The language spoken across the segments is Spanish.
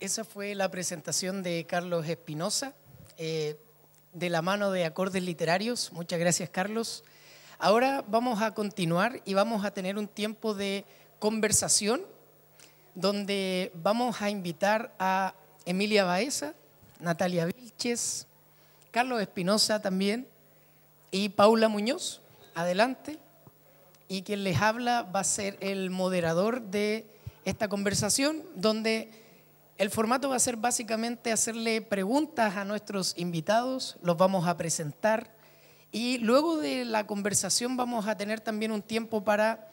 esa fue la presentación de Carlos Espinosa, eh, de la mano de Acordes Literarios. Muchas gracias, Carlos. Ahora vamos a continuar y vamos a tener un tiempo de conversación donde vamos a invitar a Emilia Baeza, Natalia Vilches, Carlos Espinosa también y Paula Muñoz. Adelante. Y quien les habla va a ser el moderador de esta conversación donde el formato va a ser básicamente hacerle preguntas a nuestros invitados, los vamos a presentar y luego de la conversación vamos a tener también un tiempo para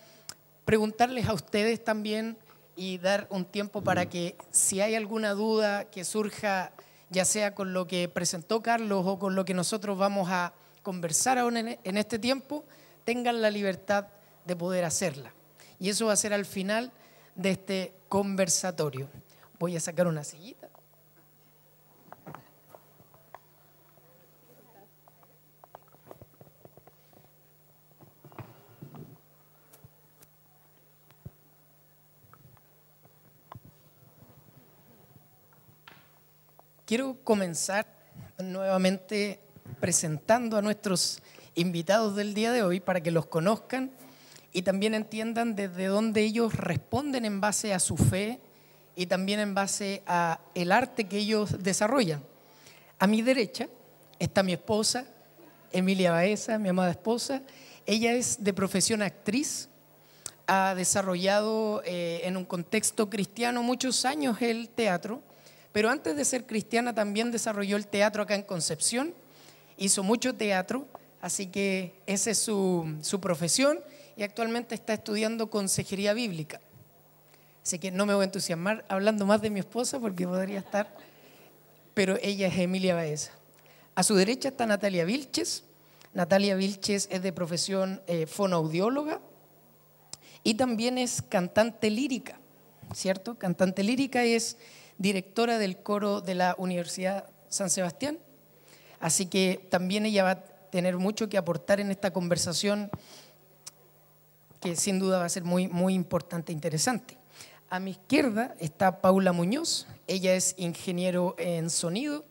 preguntarles a ustedes también y dar un tiempo para que si hay alguna duda que surja, ya sea con lo que presentó Carlos o con lo que nosotros vamos a conversar aún en este tiempo, tengan la libertad de poder hacerla. Y eso va a ser al final de este conversatorio. Voy a sacar una sillita. Quiero comenzar nuevamente presentando a nuestros invitados del día de hoy para que los conozcan y también entiendan desde dónde ellos responden en base a su fe y también en base a el arte que ellos desarrollan. A mi derecha está mi esposa, Emilia Baeza, mi amada esposa. Ella es de profesión actriz, ha desarrollado eh, en un contexto cristiano muchos años el teatro, pero antes de ser cristiana también desarrolló el teatro acá en Concepción, hizo mucho teatro, así que esa es su profesión y actualmente está estudiando consejería bíblica. Así que no me voy a entusiasmar hablando más de mi esposa porque podría estar. Pero ella es Emilia Baeza. A su derecha está Natalia Vilches. Natalia Vilches es de profesión eh, fonoaudióloga y también es cantante lírica, ¿cierto? Cantante lírica y es directora del coro de la Universidad San Sebastián. Así que también ella va a tener mucho que aportar en esta conversación que sin duda va a ser muy, muy importante e interesante. A mi izquierda está Paula Muñoz, ella es ingeniero en sonido,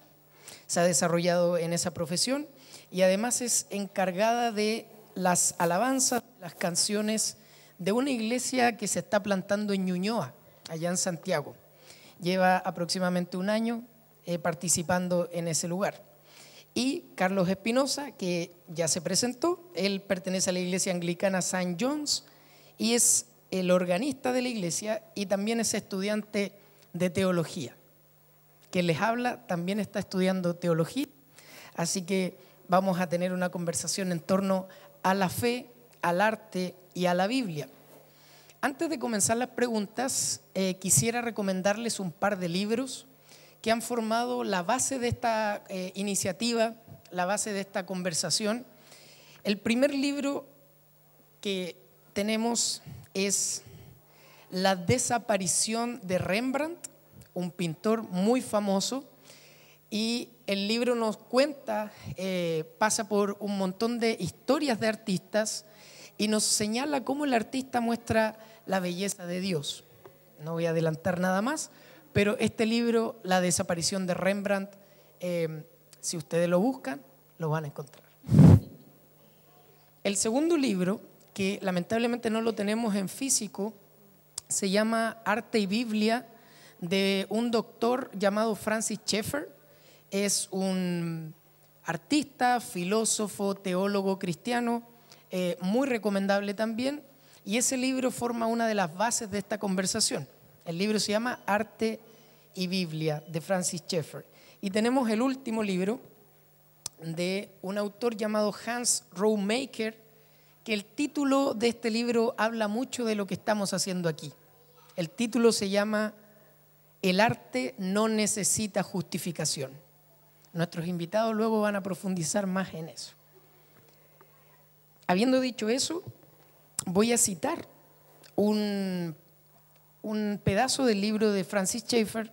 se ha desarrollado en esa profesión y además es encargada de las alabanzas, las canciones de una iglesia que se está plantando en Ñuñoa, allá en Santiago. Lleva aproximadamente un año eh, participando en ese lugar. Y Carlos Espinosa, que ya se presentó, él pertenece a la iglesia anglicana St. John's y es el organista de la iglesia y también es estudiante de teología. que les habla también está estudiando teología, así que vamos a tener una conversación en torno a la fe, al arte y a la Biblia. Antes de comenzar las preguntas, eh, quisiera recomendarles un par de libros que han formado la base de esta eh, iniciativa, la base de esta conversación. El primer libro que tenemos es la desaparición de Rembrandt, un pintor muy famoso, y el libro nos cuenta, eh, pasa por un montón de historias de artistas y nos señala cómo el artista muestra la belleza de Dios. No voy a adelantar nada más, pero este libro, La desaparición de Rembrandt, eh, si ustedes lo buscan, lo van a encontrar. El segundo libro que lamentablemente no lo tenemos en físico, se llama Arte y Biblia de un doctor llamado Francis Schaeffer. Es un artista, filósofo, teólogo cristiano, eh, muy recomendable también. Y ese libro forma una de las bases de esta conversación. El libro se llama Arte y Biblia de Francis Schaeffer. Y tenemos el último libro de un autor llamado Hans Rowmaker, que el título de este libro habla mucho de lo que estamos haciendo aquí. El título se llama El arte no necesita justificación. Nuestros invitados luego van a profundizar más en eso. Habiendo dicho eso, voy a citar un, un pedazo del libro de Francis Schaeffer,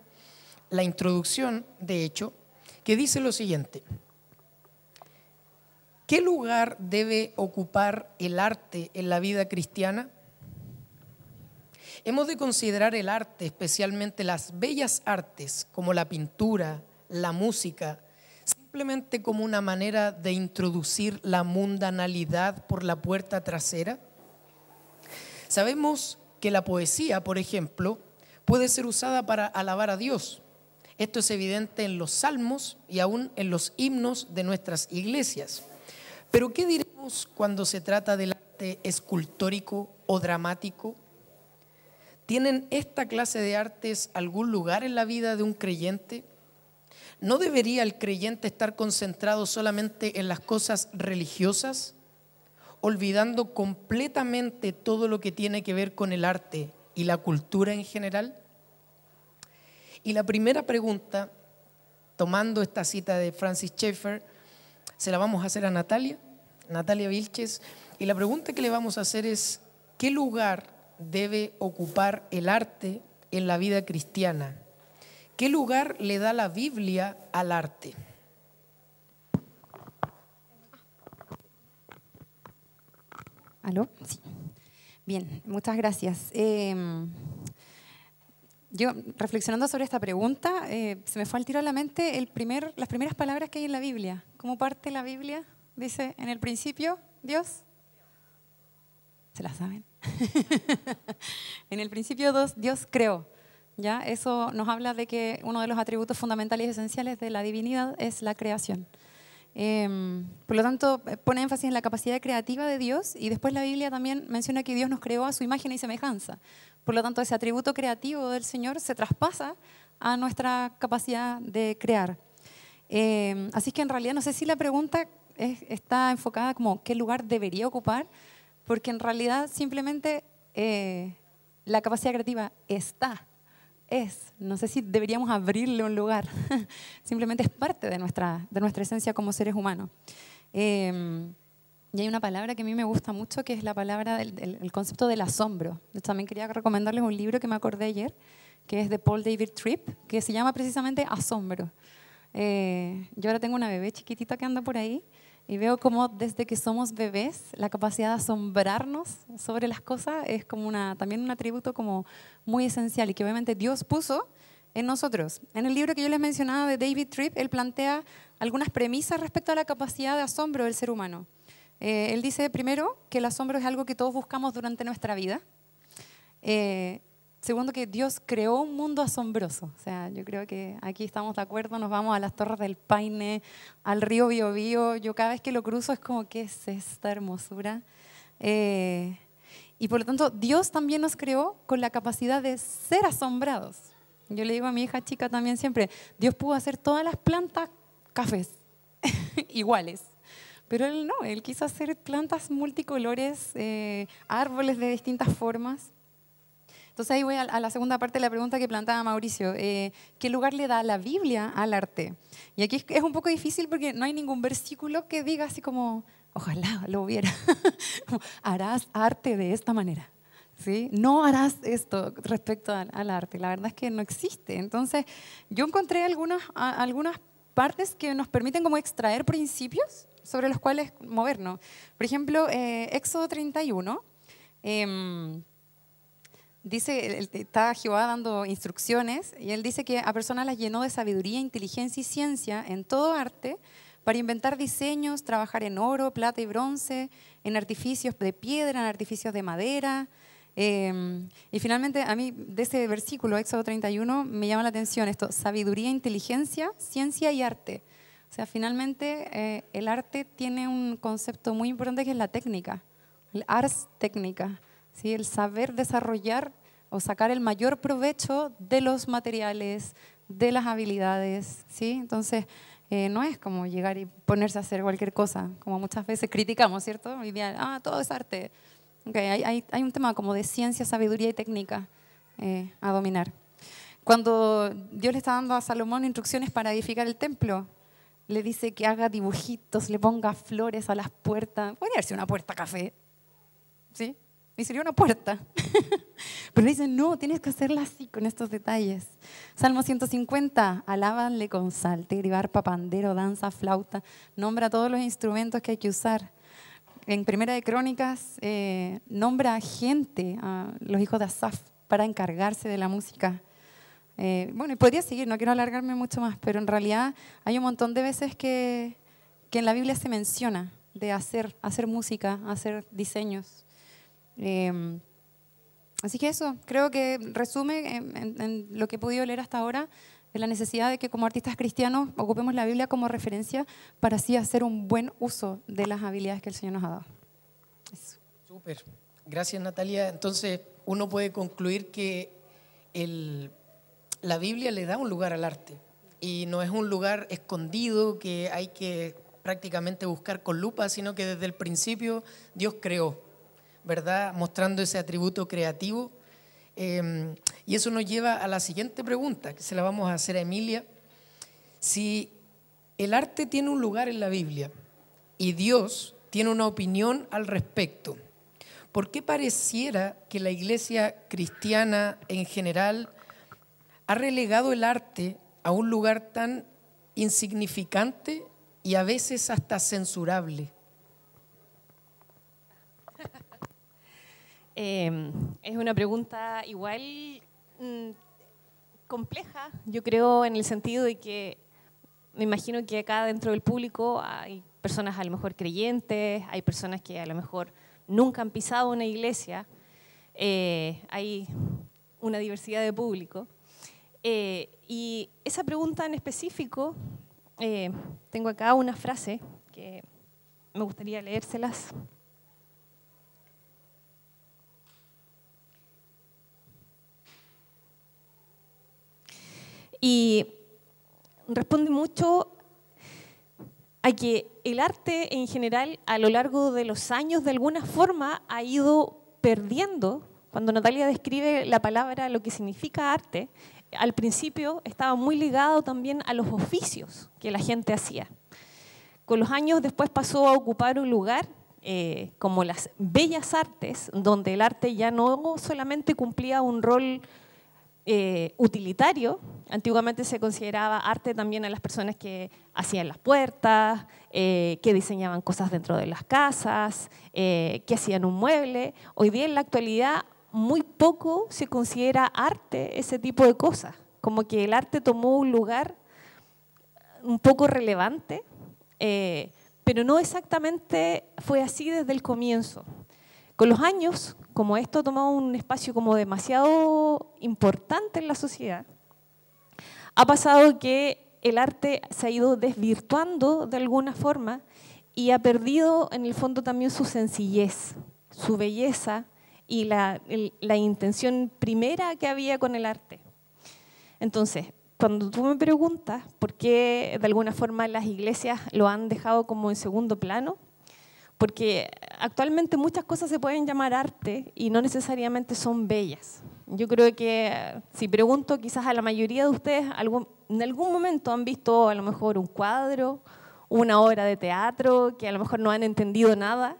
la introducción, de hecho, que dice lo siguiente. ¿Qué lugar debe ocupar el arte en la vida cristiana? Hemos de considerar el arte, especialmente las bellas artes como la pintura, la música, simplemente como una manera de introducir la mundanalidad por la puerta trasera? Sabemos que la poesía, por ejemplo, puede ser usada para alabar a Dios. Esto es evidente en los salmos y aún en los himnos de nuestras iglesias. Pero ¿qué diremos cuando se trata del arte escultórico o dramático? ¿Tienen esta clase de artes algún lugar en la vida de un creyente? ¿No debería el creyente estar concentrado solamente en las cosas religiosas, olvidando completamente todo lo que tiene que ver con el arte y la cultura en general? Y la primera pregunta, tomando esta cita de Francis Schaeffer, se la vamos a hacer a Natalia, Natalia Vilches, y la pregunta que le vamos a hacer es, ¿qué lugar debe ocupar el arte en la vida cristiana? ¿Qué lugar le da la Biblia al arte? ¿Aló? Sí. Bien, muchas gracias. Em, yo, reflexionando sobre esta pregunta, eh, se me fue al tiro a la mente las primeras palabras que hay en la Biblia. ¿Cómo parte la Biblia? Dice, en el principio, Dios. ¿Se la saben? en el principio, Dios creó. ¿ya? Eso nos habla de que uno de los atributos fundamentales y esenciales de la divinidad es la creación. Em, por lo tanto, eh, pone énfasis en la capacidad creativa de Dios y después la Biblia también menciona que Dios nos creó a su imagen y semejanza. Por lo tanto, ese atributo creativo del Señor se traspasa a nuestra capacidad de crear. Em, así que en realidad no sé si la pregunta está enfocada como qué lugar debería ocupar, porque en realidad simplemente eh, la capacidad creativa está es. No sé si deberíamos abrirle un lugar. Simplemente es parte de nuestra, de nuestra esencia como seres humanos. Em, y hay una palabra que a mí me gusta mucho, que es la palabra, del, el concepto del asombro. Yo también quería recomendarles un libro que me acordé ayer, que es de Paul David Tripp, que se llama precisamente Asombro. Eh, yo ahora tengo una bebé chiquitita que anda por ahí y veo como desde que somos bebés, la capacidad de asombrarnos sobre las cosas es como una, también un atributo como muy esencial y que obviamente Dios puso en nosotros. En el libro que yo les mencionaba de David Tripp, él plantea algunas premisas respecto a la capacidad de asombro del ser humano. Eh, él dice primero que el asombro es algo que todos buscamos durante nuestra vida. Eh, Segundo, que Dios creó un mundo asombroso. O sea, yo creo que aquí estamos de acuerdo, nos vamos a las Torres del Paine, al río Biobío. Yo cada vez que lo cruzo es como, ¿qué es esta hermosura? Eh, y por lo tanto, Dios también nos creó con la capacidad de ser asombrados. Yo le digo a mi hija chica también siempre, Dios pudo hacer todas las plantas cafés iguales. Pero él no, él quiso hacer plantas multicolores, eh, árboles de distintas formas. Entonces ahí voy a, la segunda parte de la pregunta que planteaba Mauricio. Eh, ¿Qué lugar le da la Biblia al arte? Y aquí es, un poco difícil porque no hay ningún versículo que diga así como, ojalá lo hubiera, harás arte de esta manera. ¿Sí? No harás esto respecto al, arte. La verdad es que no existe. Entonces, yo encontré algunas, algunas partes que nos permiten como extraer principios sobre los cuales movernos. Por ejemplo, eh, Éxodo 31 dice, está Jehová dando instrucciones y él dice que a personas las llenó de sabiduría, inteligencia y ciencia en todo arte para inventar diseños, trabajar en oro, plata y bronce, en artificios de piedra, en artificios de madera. Em, y finalmente, a mí de ese versículo, Éxodo 31, me llama la atención esto, sabiduría, inteligencia, ciencia y arte. O sea, finalmente eh, el arte tiene un concepto muy importante que es la técnica, el ars técnica. ¿sí? el saber desarrollar o sacar el mayor provecho de los materiales, de las habilidades. ¿sí? Entonces, eh, no es como llegar y ponerse a hacer cualquier cosa, como muchas veces criticamos, ¿cierto? Y ah, todo es arte. Okay, hay, un tema como de ciencia, sabiduría y técnica eh, a dominar. Cuando Dios le está dando a Salomón instrucciones para edificar el templo, le dice que haga dibujitos, le ponga flores a las puertas. Podría haberse una puerta café, ¿sí? Me salió una puerta. Pero le dicen, no, tienes que hacerla así, con estos detalles. Salmo 150, alábanle con salte, gribar, papandero, danza, flauta, nombra todos los instrumentos que hay que usar. En Primera de Crónicas, eh, nombra gente, a los hijos de Asaf, para encargarse de la música. Eh, bueno, y podría seguir, no quiero alargarme mucho más, pero en realidad hay un montón de veces que, en la Biblia se menciona de hacer, hacer música, hacer diseños. Em, así que eso, creo que resume en, lo que he podido leer hasta ahora de la necesidad de que como artistas cristianos ocupemos la Biblia como referencia para así hacer un buen uso de las habilidades que el Señor nos ha dado. Súper. Gracias Natalia. Entonces, uno puede concluir que la Biblia le da un lugar al arte y no es un lugar escondido que hay que prácticamente buscar con lupa, sino que desde el principio Dios creó. ¿verdad? Mostrando ese atributo creativo. Em, y eso nos lleva a la siguiente pregunta, que se la vamos a hacer a Emilia. Si el arte tiene un lugar en la Biblia y Dios tiene una opinión al respecto, ¿por qué pareciera que la iglesia cristiana en general ha relegado el arte a un lugar tan insignificante y a veces hasta censurable? Em, es una pregunta igual mm, compleja, yo creo, en el sentido de que me imagino que acá dentro del público hay personas a lo mejor creyentes, hay personas que a lo mejor nunca han pisado una iglesia, eh, hay una diversidad de público. Eh, y esa pregunta en específico, eh, tengo acá una frase que me gustaría leérselas. Y responde mucho a que el arte en general a lo largo de los años de alguna forma ha ido perdiendo. Cuando Natalia describe la palabra, lo que significa arte, al principio estaba muy ligado también a los oficios que la gente hacía. Con los años después pasó a ocupar un lugar eh, como las bellas artes, donde el arte ya no solamente cumplía un rol eh, utilitario. Antiguamente se consideraba arte también a las personas que hacían las puertas, eh, que diseñaban cosas dentro de las casas, eh, que hacían un mueble. Hoy día en la actualidad muy poco se considera arte ese tipo de cosas. Como que el arte tomó un lugar un poco relevante, pero no exactamente fue así desde el comienzo. Con los años como esto tomado un espacio como demasiado importante en la sociedad, ha pasado que el arte se ha ido desvirtuando de alguna forma y ha perdido en el fondo también su sencillez, su belleza y la intención primera que había con el arte. Entonces, cuando tú me preguntas por qué de alguna forma las iglesias lo han dejado como en segundo plano, porque actualmente muchas cosas se pueden llamar arte y no necesariamente son bellas. Yo creo que eh, si pregunto quizás a la mayoría de ustedes, en algún momento han visto a lo mejor un cuadro, una obra de teatro, que a lo mejor no han entendido nada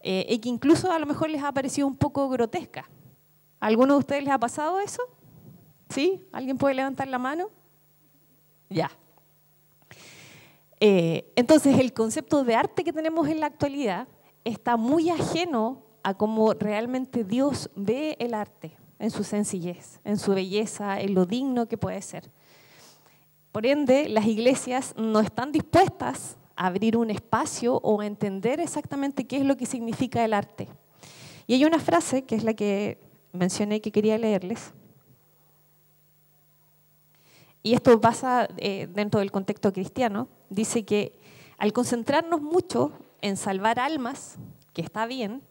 eh, y que incluso a lo mejor les ha parecido un poco grotesca. ¿A alguno de ustedes les ha pasado eso? ¿Sí? ¿Alguien puede levantar la mano? Ya. Eh, entonces, el concepto de arte que tenemos en la actualidad está muy ajeno a cómo realmente Dios ve el arte en su sencillez, en su belleza, en lo digno que puede ser. Por ende, las iglesias no están dispuestas a abrir un espacio o a entender exactamente qué es lo que significa el arte. Y hay una frase que es la que mencioné que quería leerles, y esto pasa eh, dentro del contexto cristiano, dice que al concentrarnos mucho en salvar almas, que está bien,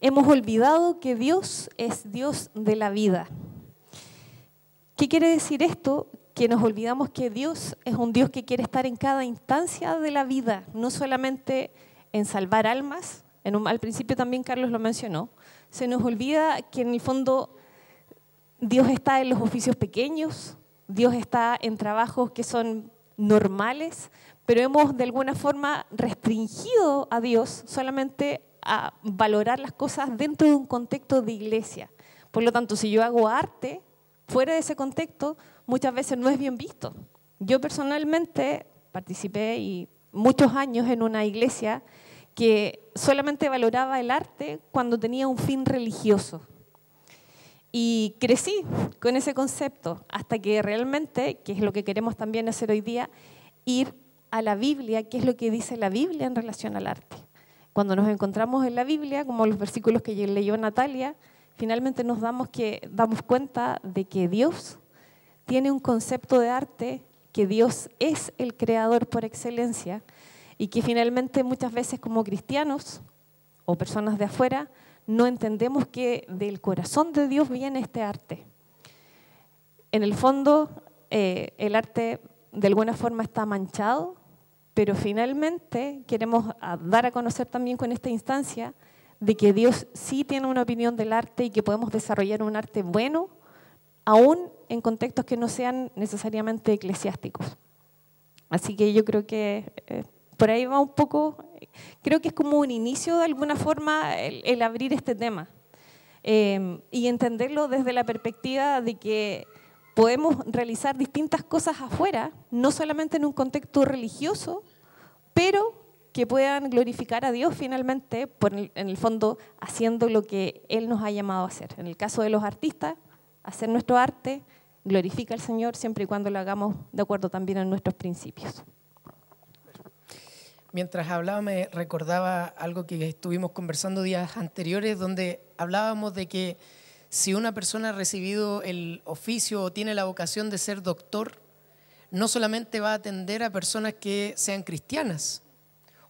hemos olvidado que Dios es Dios de la vida. ¿Qué quiere decir esto? Que nos olvidamos que Dios es un Dios que quiere estar en cada instancia de la vida, no solamente en salvar almas, al principio también Carlos lo mencionó, se nos olvida que en el fondo Dios está en los oficios pequeños, Dios está en trabajos que son normales, pero hemos de alguna forma restringido a Dios solamente a valorar las cosas dentro de un contexto de iglesia. Por lo tanto, si yo hago arte fuera de ese contexto, muchas veces no es bien visto. Yo personalmente participé muchos años en una iglesia que solamente valoraba el arte cuando tenía un fin religioso. Y crecí con ese concepto hasta que realmente, que es lo que queremos también hacer hoy día, ir a la Biblia, qué es lo que dice la Biblia en relación al arte. Cuando nos encontramos en la Biblia, como los versículos que leyó Natalia, finalmente nos damos, damos cuenta de que Dios tiene un concepto de arte, que Dios es el creador por excelencia y que finalmente muchas veces como cristianos o personas de afuera no entendemos que del corazón de Dios viene este arte. En el fondo, eh, el arte de alguna forma está manchado, pero finalmente queremos ah, dar a conocer también con esta instancia de que Dios sí tiene una opinión del arte y que podemos desarrollar un arte bueno, aún en contextos que no sean necesariamente eclesiásticos. Así que yo creo que eh, por ahí va un poco creo que es como un inicio de alguna forma el, abrir este tema em, y entenderlo desde la perspectiva de que podemos realizar distintas cosas afuera, no solamente en un contexto religioso, pero que puedan glorificar a Dios finalmente, en el fondo haciendo lo que Él nos ha llamado a hacer. En el caso de los artistas, hacer nuestro arte glorifica al Señor siempre y cuando lo hagamos de acuerdo también a nuestros principios mientras hablaba me recordaba algo que estuvimos conversando días anteriores, donde hablábamos de que si una persona ha recibido el oficio o tiene la vocación de ser doctor, no solamente va a atender a personas que sean cristianas.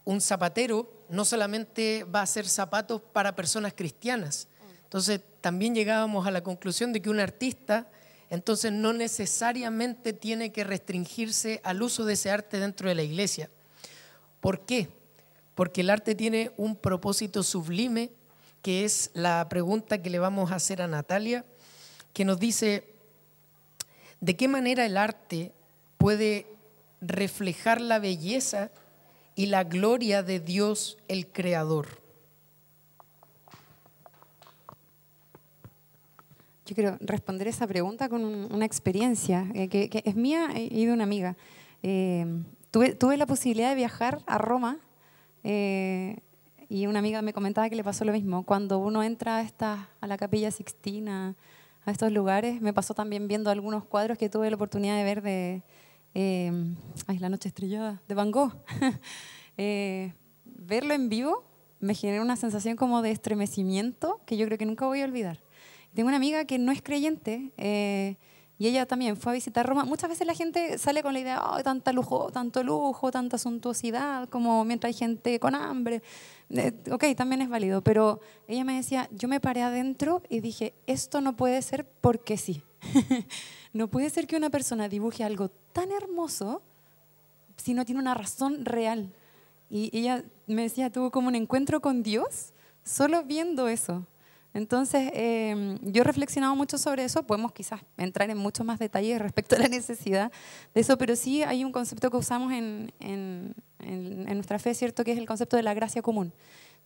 Un zapatero no solamente va a hacer zapatos para personas cristianas. Entonces, también llegábamos a la conclusión de que un artista entonces no necesariamente tiene que restringirse al uso de ese arte dentro de la iglesia. ¿Por qué? Porque el arte tiene un propósito sublime, que es la pregunta que le vamos a hacer a Natalia, que nos dice, ¿de qué manera el arte puede reflejar la belleza y la gloria de Dios el Creador? Yo quiero responder esa pregunta con una experiencia eh, que, es mía y de una amiga. Eh, Tuve, la posibilidad de viajar a Roma eh, y una amiga me comentaba que le pasó lo mismo. Cuando uno entra a, esta, a la capilla Sixtina, a estos lugares, me pasó también viendo algunos cuadros que tuve la oportunidad de ver de eh, ay, La Noche Estrellada, de Van Gogh. Eh, verlo en vivo me generó una sensación como de estremecimiento que yo creo que nunca voy a olvidar. Tengo una amiga que no es creyente eh, y ella también fue a visitar Roma. Muchas veces la gente sale con la idea, oh, tanta lujo, tanto lujo, tanta suntuosidad, como mientras hay gente con hambre. Eh, ok, también es válido, pero ella me decía, yo me paré adentro y dije, esto no puede ser porque sí. no puede ser que una persona dibuje algo tan hermoso si no tiene una razón real. Y ella me decía, tuvo como un encuentro con Dios solo viendo eso. Entonces, em, yo he reflexionado mucho sobre eso, podemos quizás entrar en muchos más detalles respecto a la necesidad de eso, pero sí hay un concepto que usamos en, nuestra fe, ¿cierto? Que es el concepto de la gracia común.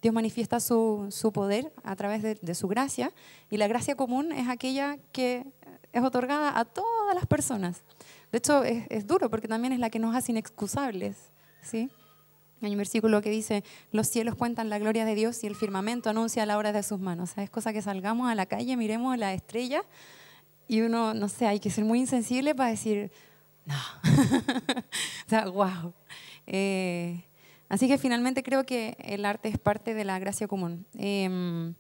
Dios manifiesta su, poder a través de, su gracia y la gracia común es aquella que es otorgada a todas las personas. De hecho, es, duro porque también es la que nos hace inexcusables, ¿sí? sí hay un versículo que dice, los cielos cuentan la gloria de Dios y el firmamento anuncia la obra de sus manos. es cosa que salgamos a la calle, miremos la estrella y uno, no sé, hay que ser muy insensible para decir, no. o sea, wow. Eh, así que finalmente creo que el arte es parte de la gracia común. Em,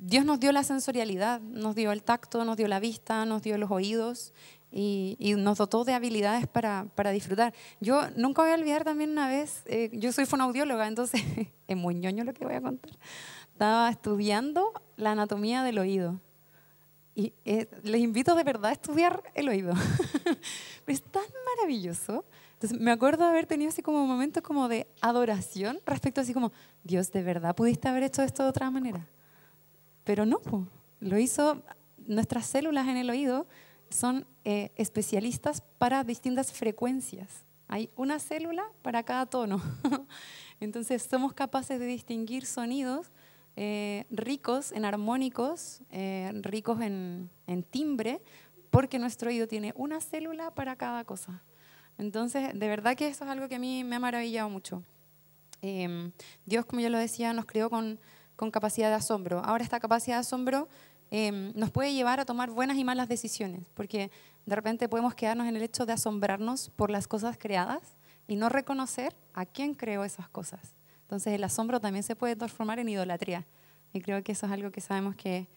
Dios nos dio la sensorialidad, nos dio el tacto, nos dio la vista, nos dio los oídos y, nos dotó de habilidades para, para, disfrutar. Yo nunca voy a olvidar también una vez, eh, yo soy fonaudióloga entonces es muy ñoño lo que voy a contar. Estaba estudiando la anatomía del oído. Y eh, les invito de verdad a estudiar el oído. es tan maravilloso. Entonces me acuerdo de haber tenido así como momentos como de adoración respecto así como, Dios, ¿de verdad pudiste haber hecho esto de otra manera? Pero no, lo hizo nuestras células en el oído son eh, especialistas para distintas frecuencias. Hay una célula para cada tono. Entonces somos capaces de distinguir sonidos eh, ricos en armónicos, eh, ricos en, timbre, porque nuestro oído tiene una célula para cada cosa. Entonces, de verdad que eso es algo que a mí me ha maravillado mucho. Em, Dios, como yo lo decía, nos crió con, capacidad de asombro. Ahora esta capacidad de asombro Em, nos puede llevar a tomar buenas y malas decisiones, porque de repente podemos quedarnos en el hecho de asombrarnos por las cosas creadas y no reconocer a quién creó esas cosas. Entonces el asombro también se puede transformar en idolatría y creo que eso es algo que sabemos que,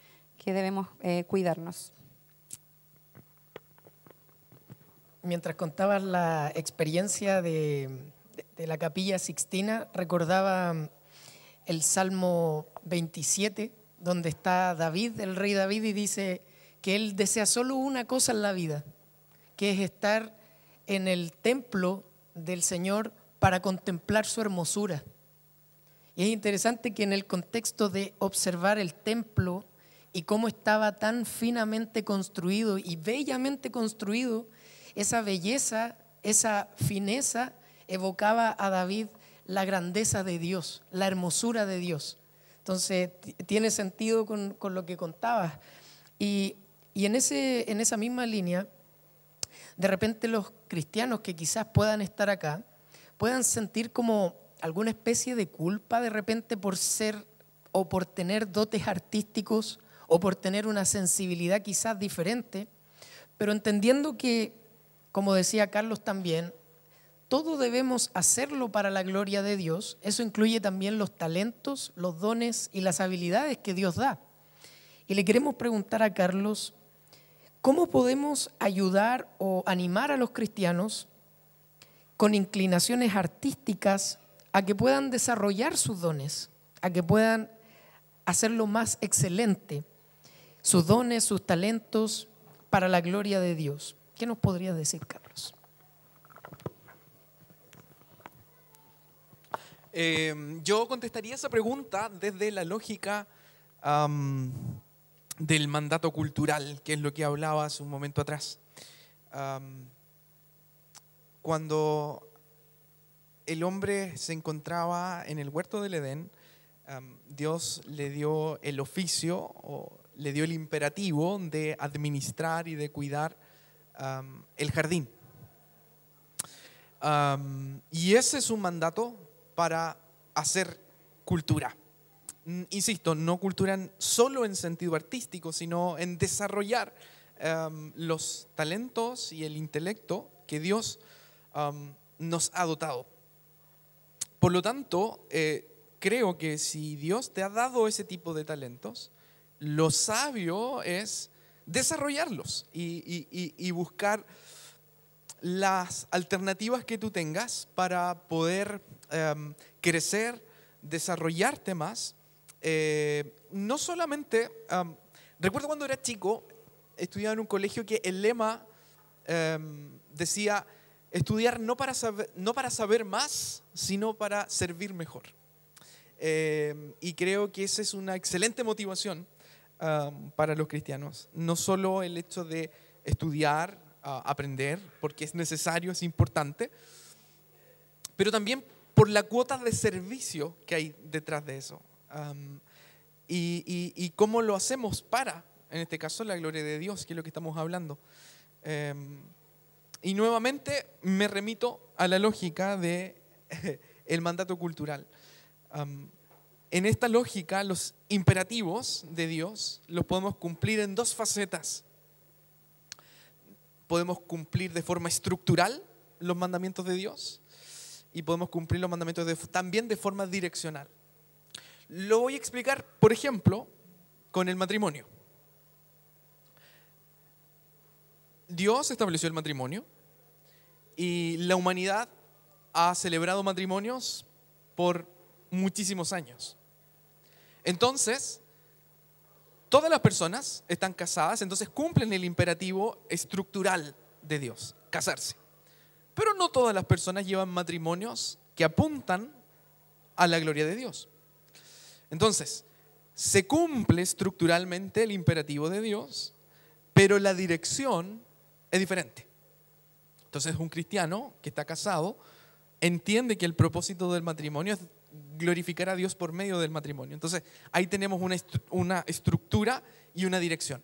debemos eh, cuidarnos. Mientras contabas la experiencia de, la capilla sixtina, recordaba el Salmo 27 donde está David, el rey David, y dice que él desea solo una cosa en la vida, que es estar en el templo del Señor para contemplar su hermosura. Y es interesante que en el contexto de observar el templo y cómo estaba tan finamente construido y bellamente construido, esa belleza, esa fineza evocaba a David la grandeza de Dios, la hermosura de Dios. Entonces, tiene sentido con, lo que contabas. Y, en, en esa misma línea, de repente los cristianos que quizás puedan estar acá, puedan sentir como alguna especie de culpa de repente por ser o por tener dotes artísticos o por tener una sensibilidad quizás diferente, pero entendiendo que, como decía Carlos también, todo debemos hacerlo para la gloria de Dios, eso incluye también los talentos, los dones y las habilidades que Dios da. Y le queremos preguntar a Carlos, ¿cómo podemos ayudar o animar a los cristianos con inclinaciones artísticas a que puedan desarrollar sus dones, a que puedan hacerlo más excelente, sus dones, sus talentos para la gloria de Dios? ¿Qué nos podrías decir, Carlos? Em, yo contestaría esa pregunta desde la lógica del mandato cultural, que es lo que hablaba hace un momento atrás. cuando el hombre se encontraba en el huerto del Edén, Dios le dio el oficio o le dio el imperativo de administrar y de cuidar el jardín. y ese es un mandato para hacer cultura. Mm, insisto, no cultura solo en sentido artístico, sino en desarrollar em, los talentos y el intelecto que Dios em, nos ha dotado. Por lo tanto, eh, creo que si Dios te ha dado ese tipo de talentos, lo sabio es desarrollarlos y, y buscar las alternativas que tú tengas para poder Em, crecer, desarrollarte más. Eh, no solamente, em, recuerdo cuando era chico, estudiaba en un colegio que el lema em, decía, estudiar no para, saber, no para saber más, sino para servir mejor. y creo que esa es una excelente motivación para los cristianos. No solo el hecho de estudiar, aprender, porque es necesario, es importante, pero también por la cuota de servicio que hay detrás de eso. y, cómo lo hacemos para, en este caso, la gloria de Dios, que es lo que estamos hablando. Em, y nuevamente me remito a la lógica de el mandato cultural. en esta lógica, los imperativos de Dios los podemos cumplir en dos facetas. Podemos cumplir de forma estructural los mandamientos de Dios y podemos cumplir los mandamientos también de forma direccional. Lo voy a explicar, por ejemplo, con el matrimonio. Dios estableció el matrimonio y la humanidad ha celebrado matrimonios por muchísimos años. Entonces, todas las personas están casadas, entonces cumplen el imperativo estructural de Dios, casarse. Pero no todas las personas llevan matrimonios que apuntan a la gloria de Dios. Entonces, se cumple estructuralmente el imperativo de Dios, pero la dirección es diferente. Entonces, un cristiano que está casado entiende que el propósito del matrimonio es glorificar a Dios por medio del matrimonio. Entonces, ahí tenemos una, estructura y una dirección.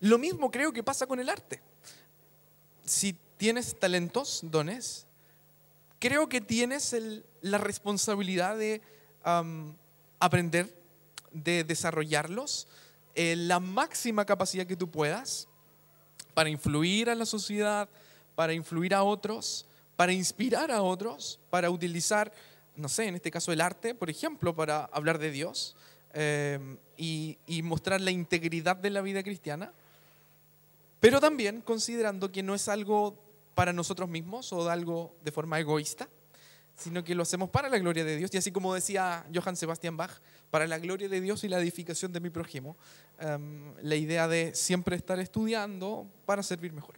Lo mismo creo que pasa con el arte. Si ¿Tienes talentos, dones? Creo que tienes la responsabilidad de aprender, de desarrollarlos, en eh, la máxima capacidad que tú puedas para influir a la sociedad, para influir a otros, para inspirar a otros, para utilizar, no sé, en este caso el arte, por ejemplo, para hablar de Dios em, y mostrar la integridad de la vida cristiana, pero también considerando que no es algo para nosotros mismos o de algo de forma egoísta, sino que lo hacemos para la gloria de Dios. Y así como decía Johann Sebastian Bach, para la gloria de Dios y la edificación de mi prójimo, em, la idea de siempre estar estudiando para servir mejor.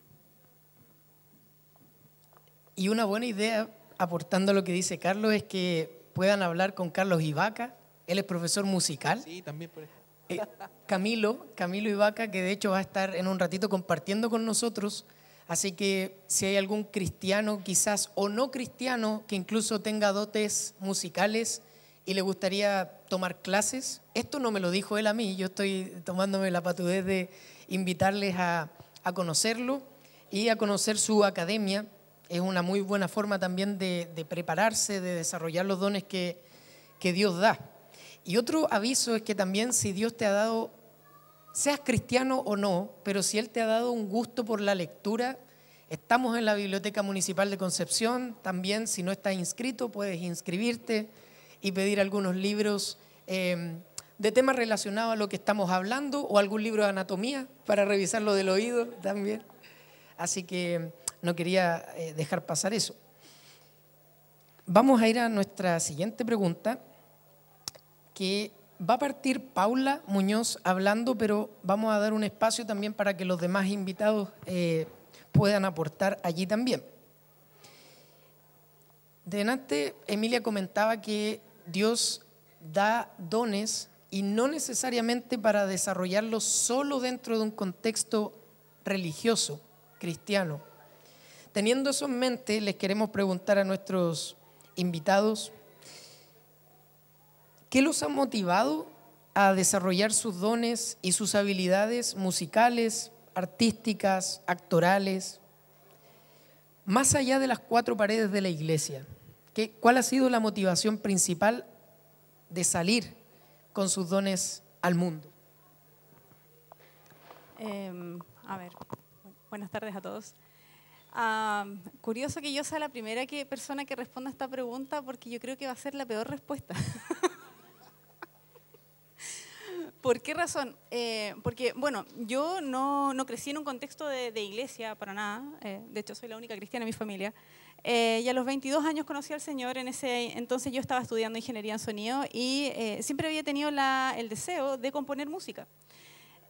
Y una buena idea, aportando lo que dice Carlos, es que puedan hablar con Carlos Ibaca, él es profesor musical. Sí, también. Eh, Camilo, Camilo Ibaca, que de hecho va a estar en un ratito compartiendo con nosotros Así que si hay algún cristiano quizás o no cristiano que incluso tenga dotes musicales y le gustaría tomar clases, esto no me lo dijo él a mí, yo estoy tomándome la patudez de invitarles a, conocerlo y a conocer su academia. Es una muy buena forma también de, prepararse, de desarrollar los dones que, que Dios da. Y otro aviso es que también si Dios te ha dado seas cristiano o no, pero si Él te ha dado un gusto por la lectura, estamos en la Biblioteca Municipal de Concepción, también si no estás inscrito puedes inscribirte y pedir algunos libros em, de temas relacionados a lo que estamos hablando o algún libro de anatomía para revisarlo del oído también. Así que no quería eh, dejar pasar eso. Vamos a ir a nuestra siguiente pregunta, que va a partir Paula Muñoz hablando, pero vamos a dar un espacio también para que los demás invitados eh, puedan aportar allí también. De delante, Emilia comentaba que Dios da dones y no necesariamente para desarrollarlos solo dentro de un contexto religioso, cristiano. Teniendo eso en mente, les queremos preguntar a nuestros invitados ¿Qué los ha motivado a desarrollar sus dones y sus habilidades musicales, artísticas, actorales, más allá de las cuatro paredes de la iglesia? ¿Cuál ha sido la motivación principal de salir con sus dones al mundo? Em, a ver, buenas tardes a todos. curioso que yo sea la primera que, persona que responda a esta pregunta porque yo creo que va a ser la peor respuesta. ¿Por qué razón? Eh, porque, bueno, yo no, no, crecí en un contexto de, iglesia para nada. Eh, de hecho, soy la única cristiana en mi familia. Eh, y a los 22 años conocí al Señor. En ese entonces yo estaba estudiando ingeniería en sonido y siempre había tenido el deseo de componer música.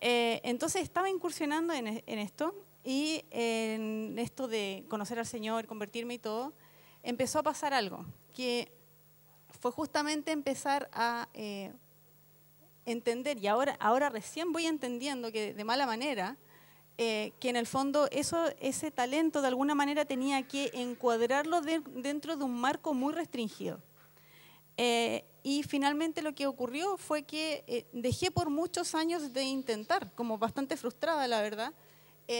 entonces estaba incursionando en, esto y en esto de conocer al Señor, convertirme y todo, empezó a pasar algo que fue justamente empezar a entender, y ahora, ahora recién voy entendiendo que de mala manera, eh, que en el fondo eso, ese talento de alguna manera tenía que encuadrarlo dentro de un marco muy restringido. Eh, y finalmente lo que ocurrió fue que eh, dejé por muchos años de intentar, como bastante frustrada la verdad,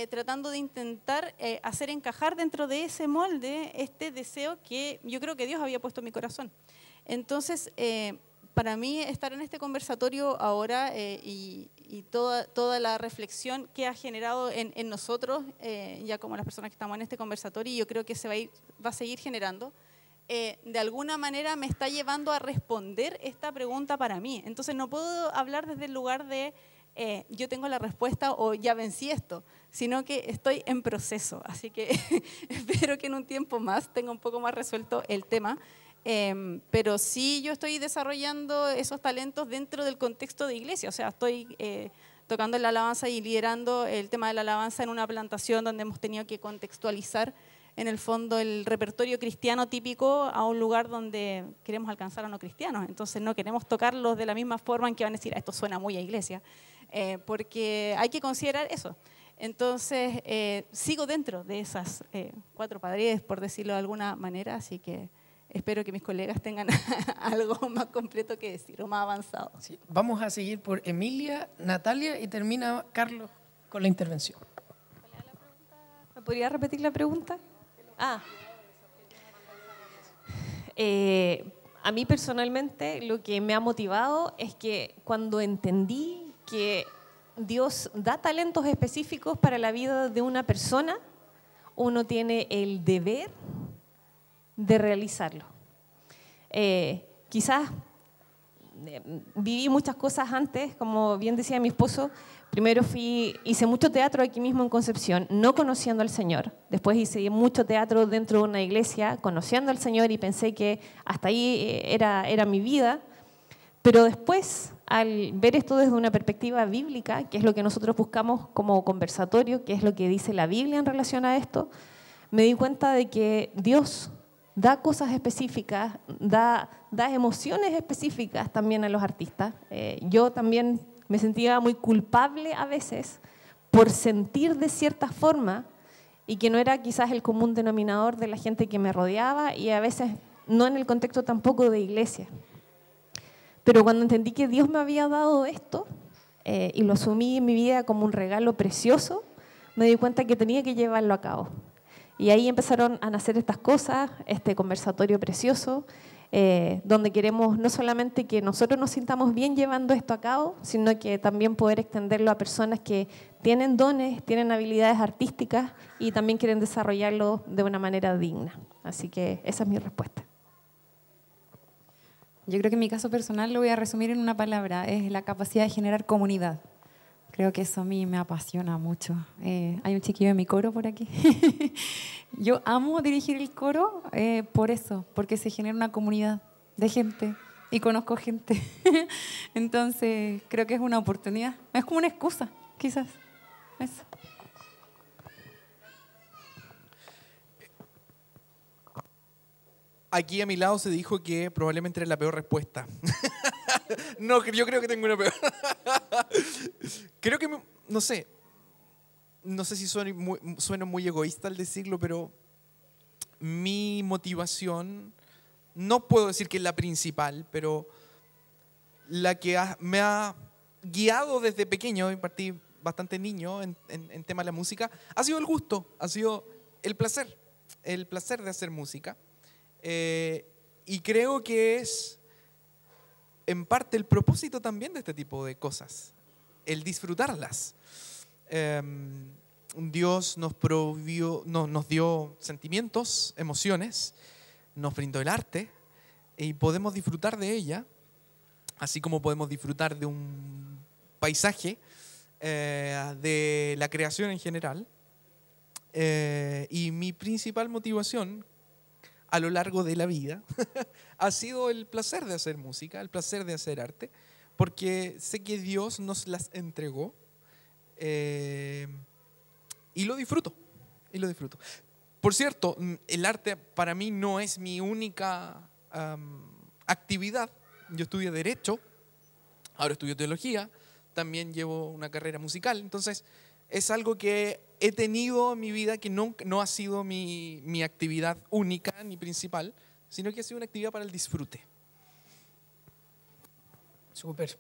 tratando de intentar hacer encajar dentro de ese molde este deseo que yo creo que Dios había puesto en mi corazón. Entonces, para mí estar en este conversatorio ahora eh, y, toda, la reflexión que ha generado en, nosotros, eh, ya como las personas que estamos en este conversatorio, y yo creo que se va a, seguir generando, eh, de alguna manera me está llevando a responder esta pregunta para mí. Entonces no puedo hablar desde el lugar de yo tengo la respuesta o ya vencí esto, sino que estoy en proceso. Así que espero que en un tiempo más tenga un poco más resuelto el tema. Em, pero sí yo estoy desarrollando esos talentos dentro del contexto de iglesia, o sea, estoy eh, tocando la alabanza y liderando el tema de la alabanza en una plantación donde hemos tenido que contextualizar en el fondo el repertorio cristiano típico a un lugar donde queremos alcanzar a no cristianos. Entonces no queremos tocarlos de la misma forma en que van a decir, ah, esto suena muy a iglesia, eh, porque hay que considerar eso. Entonces eh, sigo dentro de esas cuatro paredes, por decirlo de alguna manera, así que espero que mis colegas tengan algo más completo que decir o más avanzado. Vamos a seguir por Emilia, Natalia y termina Carlos con la intervención. ¿Me podría repetir la pregunta? Ah. Eh, a mí personalmente lo que me ha motivado es que cuando entendí que Dios da talentos específicos para la vida de una persona, uno tiene el deber de realizarlo. Eh, quizás eh, viví muchas cosas antes, como bien decía mi esposo, primero hice mucho teatro aquí mismo en Concepción, no conociendo al Señor, después hice mucho teatro dentro de una iglesia, conociendo al Señor y pensé que hasta ahí eh, era, era mi vida, pero después, al ver esto desde una perspectiva bíblica, que es lo que nosotros buscamos como conversatorio, que es lo que dice la Biblia en relación a esto, me di cuenta de que Dios da cosas específicas, da, emociones específicas también a los artistas. Eh, yo también me sentía muy culpable a veces por sentir de cierta forma y que no era quizás el común denominador de la gente que me rodeaba y a veces no en el contexto tampoco de iglesia. Pero cuando entendí que Dios me había dado esto eh, y lo asumí en mi vida como un regalo precioso, me di cuenta que tenía que llevarlo a cabo. Y ahí empezaron a nacer estas cosas, este conversatorio precioso, eh, donde queremos no solamente que nosotros nos sintamos bien llevando esto a cabo, sino que también poder extenderlo a personas que tienen dones, tienen habilidades artísticas y también quieren desarrollarlo de una manera digna. Así que esa es mi respuesta. Yo creo que en mi caso personal lo voy a resumir en una palabra, es la capacidad de generar comunidad. Creo que eso a mí me apasiona mucho. Eh, hay un chiquillo de mi coro por aquí. Yo amo dirigir el coro eh, por eso, porque se genera una comunidad de gente y conozco gente. Entonces, creo que es una oportunidad. Es como una excusa, quizás. Aquí a mi lado se dijo que probablemente era la peor respuesta. no, yo creo que tengo una peor. creo que, no sé, no sé si sueno muy, egoísta al decirlo, pero mi motivación, no puedo decir que es la principal, pero la que me ha guiado desde pequeño, y bastante niño en, tema de la música, ha sido el gusto, ha sido el placer, el placer de hacer música. Eh, y creo que es en parte el propósito también de este tipo de cosas, el disfrutarlas. Em, Dios nos, provió, nos dio sentimientos, emociones, nos brindó el arte y podemos disfrutar de ella, así como podemos disfrutar de un paisaje, eh, de la creación en general. Eh, y mi principal motivación a lo largo de la vida ha sido el placer de hacer música, el placer de hacer arte, porque sé que Dios nos las entregó eh, y lo disfruto, y lo disfruto. Por cierto, mm, el arte para mí no es mi única actividad. Yo estudié derecho, ahora estudio teología, también llevo una carrera musical, entonces es algo que he tenido en mi vida que no, no ha sido mi, mi actividad única ni principal, sino que ha sido una actividad para el disfrute. Súper.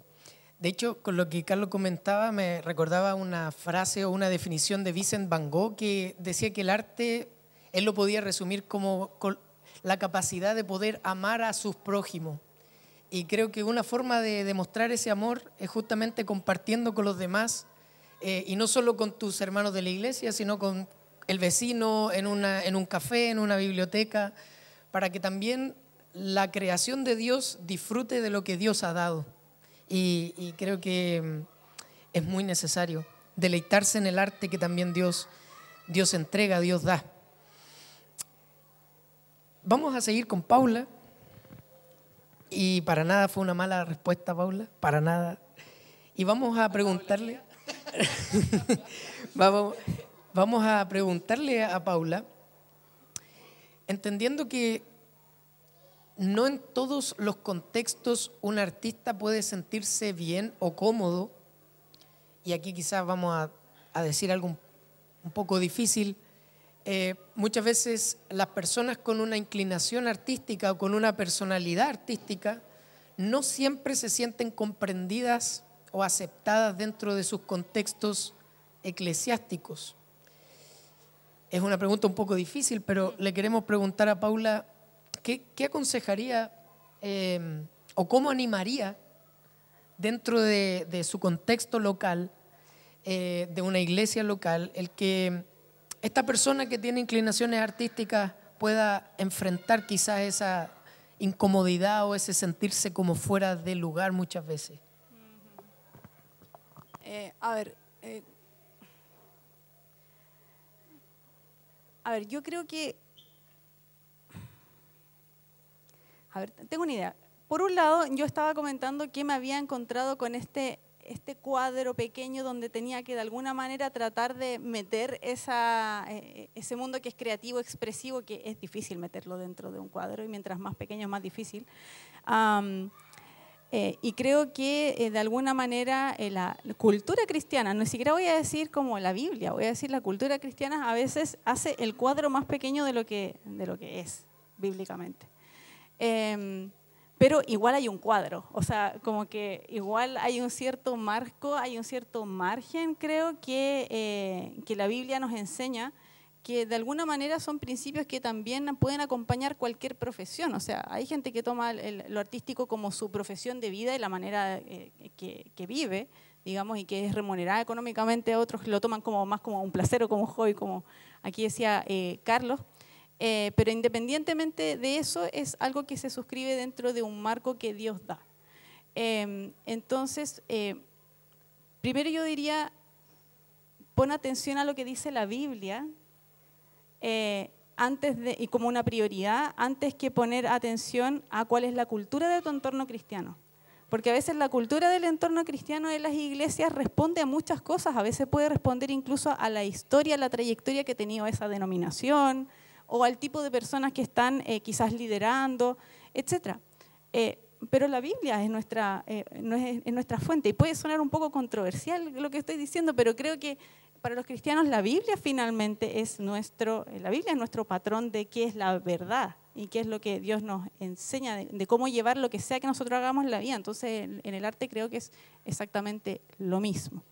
De hecho, con lo que Carlos comentaba, me recordaba una frase o una definición de Vincent Van Gogh que decía que el arte, él lo podía resumir como la capacidad de poder amar a sus prójimos. Y creo que una forma de demostrar ese amor es justamente compartiendo con los demás eh, y no solo con tus hermanos de la iglesia, sino con el vecino, en, una, en un café, en una biblioteca, para que también la creación de Dios disfrute de lo que Dios ha dado. Y, y creo que mm, es muy necesario deleitarse en el arte que también Dios, Dios entrega, Dios da. Vamos a seguir con Paula. Y para nada fue una mala respuesta, Paula, para nada. Y vamos a preguntarle... vamos, a preguntarle a Paula, entendiendo que no en todos los contextos un artista puede sentirse bien o cómodo, y aquí quizás vamos a, decir algo un, poco difícil, eh, muchas veces las personas con una inclinación artística o con una personalidad artística no siempre se sienten comprendidas o aceptadas dentro de sus contextos eclesiásticos? Es una pregunta un poco difícil, pero le queremos preguntar a Paula, ¿qué, aconsejaría em, o cómo animaría dentro de, su contexto local, eh, de una iglesia local, el que esta persona que tiene inclinaciones artísticas pueda enfrentar quizás esa incomodidad o ese sentirse como fuera de lugar muchas veces? Eh, a ver. Eh, a ver, yo creo que. A ver, tengo una idea. Por un lado, yo estaba comentando que me había encontrado con este, este cuadro pequeño donde tenía que de alguna manera tratar de meter esa, eh, ese mundo que es creativo, expresivo, que es difícil meterlo dentro de un cuadro y mientras más pequeño es más difícil. Eh, y creo que eh, de alguna manera eh, la cultura cristiana, no siquiera voy a decir como la Biblia, voy a decir la cultura cristiana a veces hace el cuadro más pequeño de lo que, de lo que es bíblicamente. Em, pero igual hay un cuadro, o sea, como que igual hay un cierto marco, hay un cierto margen, creo, que, que la Biblia nos enseña que de alguna manera son principios que también pueden acompañar cualquier profesión. O sea, hay gente que toma lo artístico como su profesión de vida y la manera eh, que, vive, digamos, y que es remunerada económicamente. Otros lo toman como más como un placer o como un hobby, como aquí decía eh, Carlos. Eh, pero independientemente de eso, es algo que se suscribe dentro de un marco que Dios da. Em, entonces, primero yo diría, pon atención a lo que dice la Biblia eh, antes de, y como una prioridad antes que poner atención a cuál es la cultura de tu entorno cristiano. Porque a veces la cultura del entorno cristiano de las iglesias responde a muchas cosas, a veces puede responder incluso a la historia, a la trayectoria que ha tenido esa denominación o al tipo de personas que están eh, quizás liderando, etc. Eh, pero la Biblia es nuestra, es, es nuestra fuente y puede sonar un poco controversial lo que estoy diciendo, pero creo que para los cristianos la Biblia finalmente es nuestro, eh, la Biblia es nuestro patrón de qué es la verdad y qué es lo que Dios nos enseña, de, cómo llevar lo que sea que nosotros hagamos en la vida. Entonces, en, el arte creo que es exactamente lo mismo.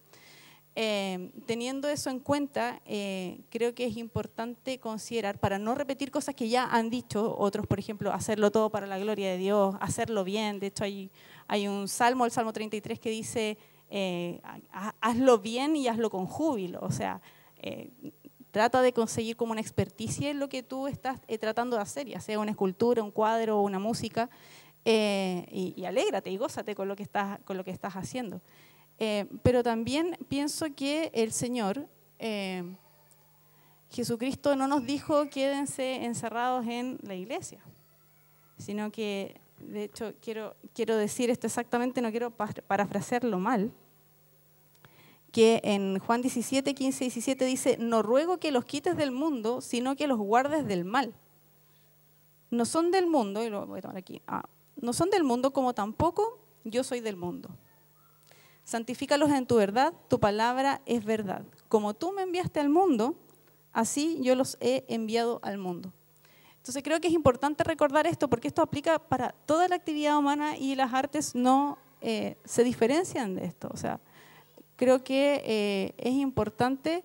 Eh, teniendo eso en cuenta, eh, creo que es importante considerar, para no repetir cosas que ya han dicho otros, por ejemplo, hacerlo todo para la gloria de Dios, hacerlo bien. De hecho, hay, hay un salmo, el Salmo 33, que dice, eh, hazlo bien y hazlo con júbilo. O sea, eh, trata de conseguir como una experticia en lo que tú estás eh, tratando de hacer, ya sea una escultura, un cuadro, una música, y, alégrate y gózate con lo que estás, con lo que estás haciendo. pero también pienso que el Señor, Jesucristo, no nos dijo quédense encerrados en la iglesia, sino que de hecho, quiero, quiero decir esto exactamente, no quiero parafrasearlo mal, que en Juan 17, 15 17 dice, no ruego que los quites del mundo, sino que los guardes del mal. No son del mundo, y lo voy a tomar aquí, ah, no son del mundo como tampoco yo soy del mundo. Santifícalos en tu verdad, tu palabra es verdad. Como tú me enviaste al mundo, así yo los he enviado al mundo. Entonces creo que es importante recordar esto porque esto aplica para toda la actividad humana y las artes no eh, se diferencian de esto. O sea, creo que eh, es importante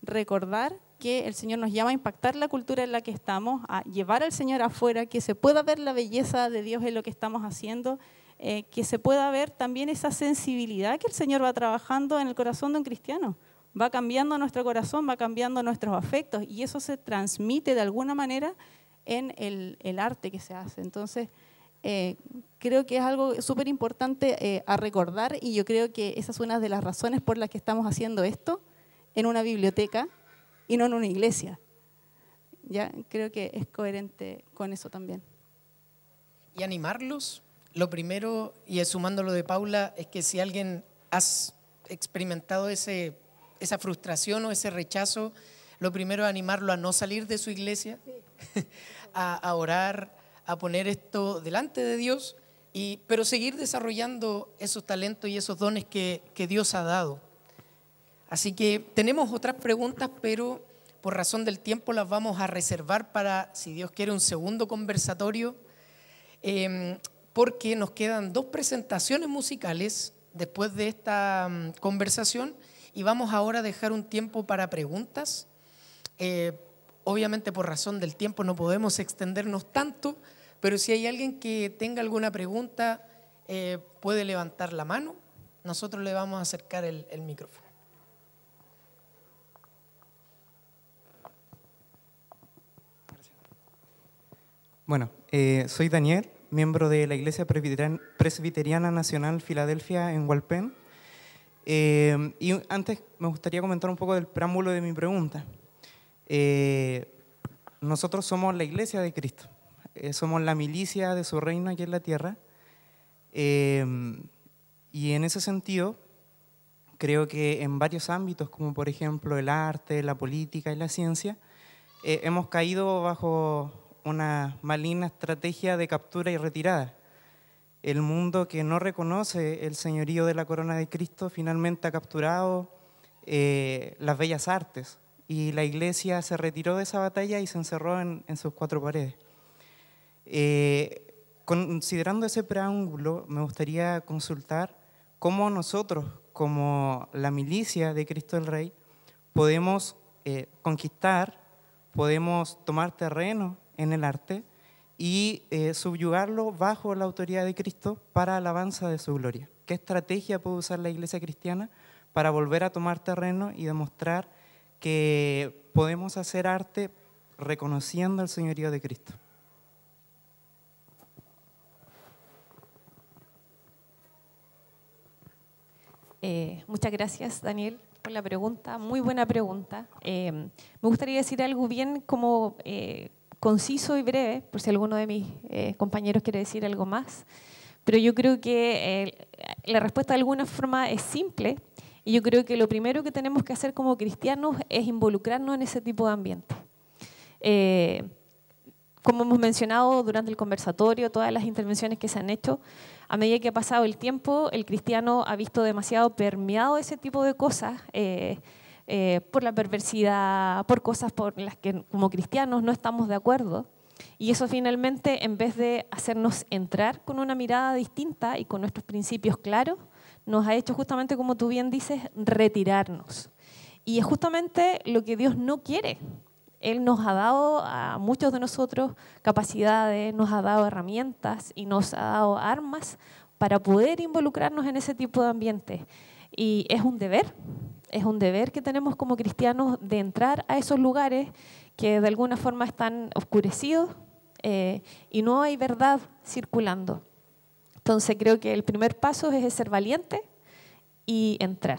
recordar que el Señor nos llama a impactar la cultura en la que estamos, a llevar al Señor afuera, que se pueda ver la belleza de Dios en lo que estamos haciendo, eh, que se pueda ver también esa sensibilidad que el Señor va trabajando en el corazón de un cristiano. Va cambiando nuestro corazón, va cambiando nuestros afectos y eso se transmite de alguna manera en el, el arte que se hace. Entonces, eh, creo que es algo súper importante eh, a recordar y yo creo que esa es una de las razones por las que estamos haciendo esto en una biblioteca y no en una iglesia. ¿Ya? Creo que es coherente con eso también. Y animarlos. Lo primero, y sumando lo de Paula, es que si alguien has experimentado ese, esa frustración o ese rechazo, lo primero es animarlo a no salir de su iglesia, a, a orar, a poner esto delante de Dios, y, pero seguir desarrollando esos talentos y esos dones que, que Dios ha dado. Así que tenemos otras preguntas, pero por razón del tiempo las vamos a reservar para, si Dios quiere, un segundo conversatorio, em, porque nos quedan dos presentaciones musicales después de esta mm, conversación y vamos ahora a dejar un tiempo para preguntas. Eh, obviamente por razón del tiempo no podemos extendernos tanto, pero si hay alguien que tenga alguna pregunta, eh, puede levantar la mano. Nosotros le vamos a acercar el, micrófono. Bueno, eh, soy Daniel, miembro de la Iglesia Presbiteriana Nacional Filadelfia en Hualpén. Eh, y antes me gustaría comentar un poco del preámbulo de mi pregunta. nosotros somos la Iglesia de Cristo. Eh, somos la milicia de su reino aquí en la tierra. Em, y en ese sentido, creo que en varios ámbitos, como por ejemplo el arte, la política y la ciencia, eh, hemos caído bajo una maligna estrategia de captura y retirada. El mundo que no reconoce el señorío de la corona de Cristo finalmente ha capturado eh, las bellas artes y la iglesia se retiró de esa batalla y se encerró en sus cuatro paredes. Eh, considerando ese preámbulo, me gustaría consultar cómo nosotros, como la milicia de Cristo el Rey, podemos eh, conquistar, podemos tomar terreno en el arte y eh, subyugarlo bajo la autoridad de Cristo para alabanza de su gloria. ¿Qué estrategia puede usar la iglesia cristiana para volver a tomar terreno y demostrar que podemos hacer arte reconociendo el señorío de Cristo? Eh, muchas gracias, Daniel, por la pregunta. Muy buena pregunta. Eh, me gustaría decir algo bien como eh, conciso y breve, por si alguno de mis compañeros quiere decir algo más. Pero yo creo que la respuesta de alguna forma es simple y yo creo que lo primero que tenemos que hacer como cristianos es involucrarnos en ese tipo de ambiente como hemos mencionado durante el conversatorio, todas las intervenciones que se han hecho, a medida que ha pasado el tiempo, el cristiano ha visto demasiado permeado ese tipo de cosas. Eh, eh, por la perversidad, por cosas por las que como cristianos no estamos de acuerdo. Y eso finalmente, en vez de hacernos entrar con una mirada distinta y con nuestros principios claros, nos ha hecho justamente, como tú bien dices, retirarnos. Y es justamente lo que Dios no quiere. Él nos ha dado a muchos de nosotros capacidades, nos ha dado herramientas y nos ha dado armas para poder involucrarnos en ese tipo de ambiente. Y es un deber, es un deber que tenemos como cristianos de entrar a esos lugares que de alguna forma están oscurecidos eh, y no hay verdad circulando. Entonces creo que el primer paso es ser valiente y entrar.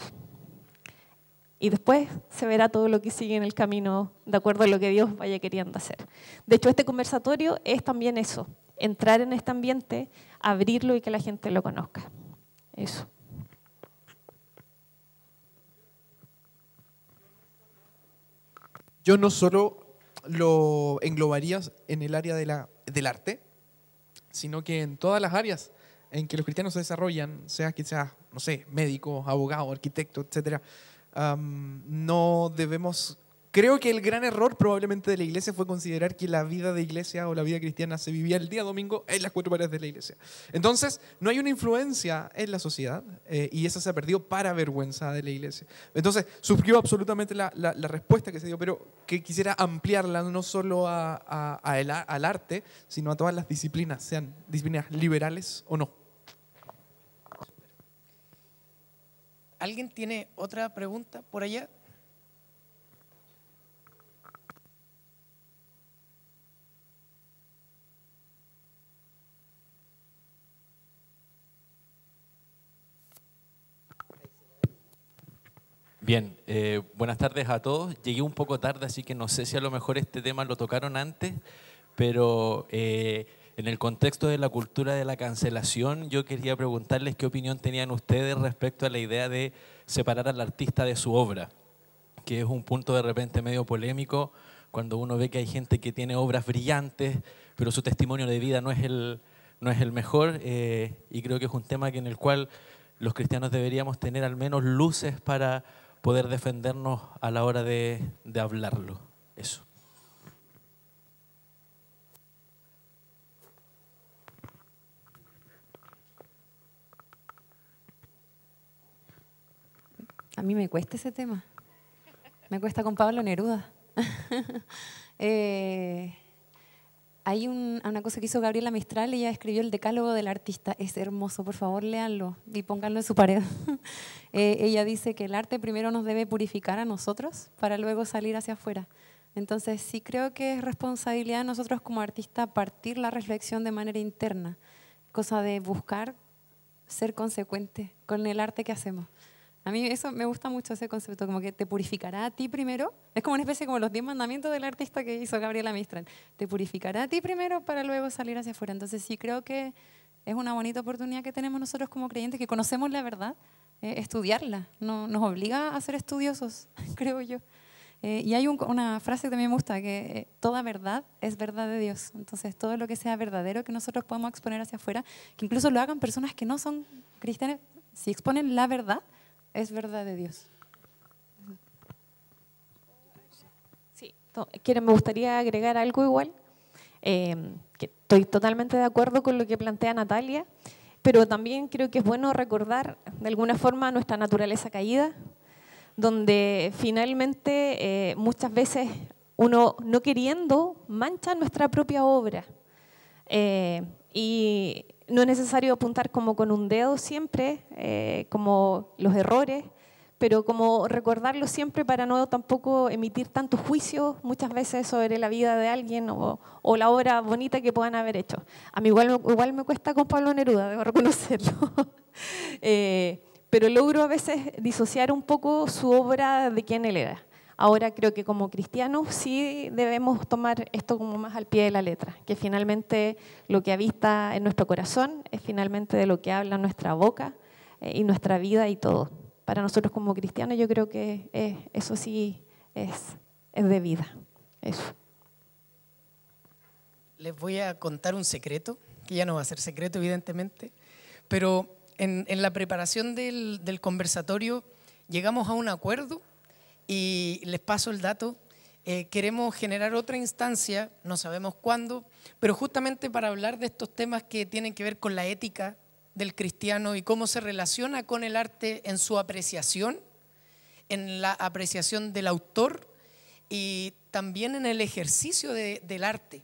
Y después se verá todo lo que sigue en el camino de acuerdo a lo que Dios vaya queriendo hacer. De hecho, este conversatorio es también eso, entrar en este ambiente, abrirlo y que la gente lo conozca. Eso. Yo no solo lo englobaría en el área de la, del arte, sino que en todas las áreas en que los cristianos se desarrollan, sea que sea, no sé, médico, abogado, arquitecto, etcétera, no debemos... Creo que el gran error probablemente de la iglesia fue considerar que la vida de iglesia o la vida cristiana se vivía el día domingo en las cuatro paredes de la iglesia. Entonces, no hay una influencia en la sociedad eh, y eso se ha perdido para vergüenza de la iglesia. Entonces, suscribo absolutamente la, respuesta que se dio, pero que quisiera ampliarla no solo a, al arte, sino a todas las disciplinas, sean disciplinas liberales o no. ¿Alguien tiene otra pregunta por allá? Bien, eh, buenas tardes a todos. Llegué un poco tarde, así que no sé si a lo mejor este tema lo tocaron antes, pero eh, en el contexto de la cultura de la cancelación, yo quería preguntarles qué opinión tenían ustedes respecto a la idea de separar al artista de su obra, que es un punto de repente medio polémico cuando uno ve que hay gente que tiene obras brillantes, pero su testimonio de vida no es el, no es el mejor, eh, y creo que es un tema en el cual los cristianos deberíamos tener al menos luces para poder defendernos a la hora de, de hablarlo. Eso. A mí me cuesta ese tema. Me cuesta con Pablo Neruda. Eh, hay un, una cosa que hizo Gabriela Mistral, ella escribió el decálogo del artista. Es hermoso, por favor, léanlo y pónganlo en su pared. Eh, ella dice que el arte primero nos debe purificar a nosotros para luego salir hacia afuera. Entonces, sí creo que es responsabilidad de nosotros como artistas partir la reflexión de manera interna, cosa de buscar ser consecuente con el arte que hacemos. A mí eso me gusta mucho ese concepto, como que te purificará a ti primero. Es como una especie como los diez mandamientos del artista que hizo Gabriela Mistral. Te purificará a ti primero para luego salir hacia afuera. Entonces sí creo que es una bonita oportunidad que tenemos nosotros como creyentes, que conocemos la verdad, eh, estudiarla. No, nos obliga a ser estudiosos, creo yo. Eh, y hay una frase que también me gusta, que eh, toda verdad es verdad de Dios. Entonces, todo lo que sea verdadero que nosotros podamos exponer hacia afuera, que incluso lo hagan personas que no son cristianas, si exponen la verdad, es verdad de Dios. Sí, me gustaría agregar algo igual. Em, estoy totalmente de acuerdo con lo que plantea Natalia, pero también creo que es bueno recordar de alguna forma nuestra naturaleza caída, donde finalmente eh, muchas veces uno no queriendo mancha nuestra propia obra. Eh, y no es necesario apuntar como con un dedo siempre, eh, como los errores, pero como recordarlo siempre para no tampoco emitir tantos juicios muchas veces sobre la vida de alguien o, la obra bonita que puedan haber hecho. A mí igual, me cuesta con Pablo Neruda, debo reconocerlo. Eh, pero logro a veces disociar un poco su obra de quién él era. Ahora creo que como cristianos sí debemos tomar esto como más al pie de la letra, que finalmente lo que avista en nuestro corazón es finalmente de lo que habla nuestra boca eh, y nuestra vida y todo. Para nosotros como cristianos yo creo que eh, eso sí es, es de vida. Les voy a contar un secreto, que ya no va a ser secreto evidentemente, pero en, la preparación del, del conversatorio llegamos a un acuerdo y les paso el dato. Eh, queremos generar otra instancia, no sabemos cuándo, pero justamente para hablar de estos temas que tienen que ver con la ética del cristiano y cómo se relaciona con el arte en su apreciación, en la apreciación del autor y también en el ejercicio del arte.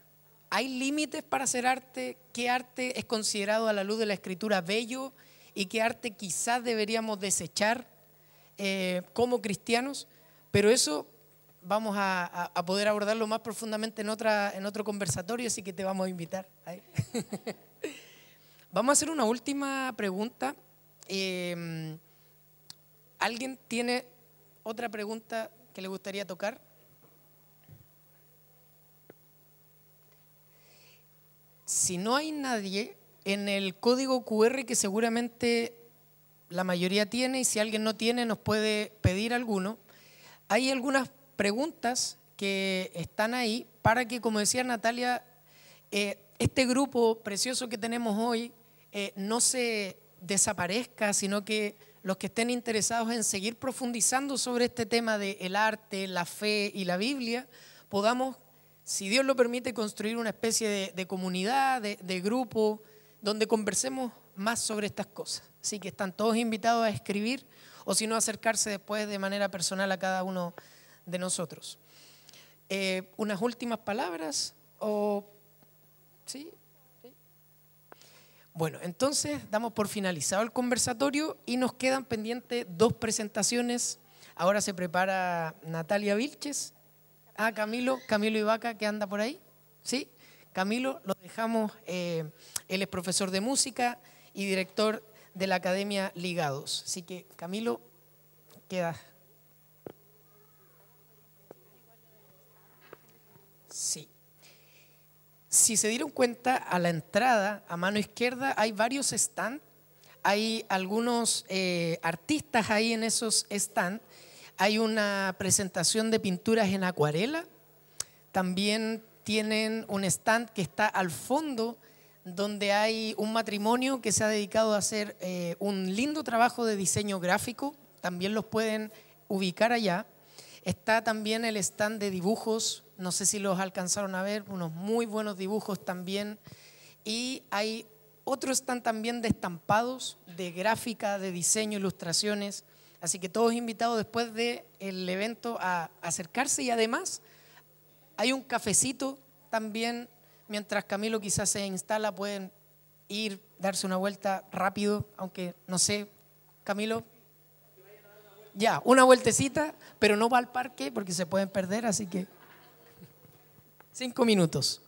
¿Hay límites para hacer arte? ¿Qué arte es considerado a la luz de la escritura bello y qué arte quizás deberíamos desechar eh, como cristianos? Pero eso vamos a, poder abordarlo más profundamente en, otra, en otro conversatorio, así que te vamos a invitar. vamos a hacer una última pregunta. Em, ¿Alguien tiene otra pregunta que le gustaría tocar? Si no hay nadie en el código QR que seguramente la mayoría tiene y si alguien no tiene nos puede pedir alguno, hay algunas preguntas que están ahí para que, como decía Natalia, eh, este grupo precioso que tenemos hoy eh, no se desaparezca, sino que los que estén interesados en seguir profundizando sobre este tema del arte, la fe y la Biblia, podamos, si Dios lo permite, construir una especie de, comunidad, de, de grupo, donde conversemos más sobre estas cosas. Así que están todos invitados a escribir o si no acercarse después de manera personal a cada uno de nosotros. Eh, unas últimas palabras sí. Bueno, entonces damos por finalizado el conversatorio y nos quedan pendientes dos presentaciones. Ahora se prepara Natalia Vilches. Ah, Camilo, Camilo Ibaca, que anda por ahí. ¿Sí? Camilo, lo dejamos. Eh, él es profesor de música y director de la Academia Ligados. Así que, Camilo, queda. Sí. Si se dieron cuenta, a la entrada, a mano izquierda, hay varios stands. Hay algunos eh, artistas ahí en esos stands. Hay una presentación de pinturas en acuarela. También tienen un stand que está al fondo donde hay un matrimonio que se ha dedicado a hacer eh, un lindo trabajo de diseño gráfico, también los pueden ubicar allá. Está también el stand de dibujos, no sé si los alcanzaron a ver, unos muy buenos dibujos también. Y hay otro stand también de estampados, de gráfica, de diseño, ilustraciones. Así que todos invitados después del evento a acercarse y además hay un cafecito también mientras Camilo quizás se instala, pueden ir, darse una vuelta rápido, aunque no sé, Camilo. Ya, una vueltecita, pero no va al parque porque se pueden perder, así que cinco minutos.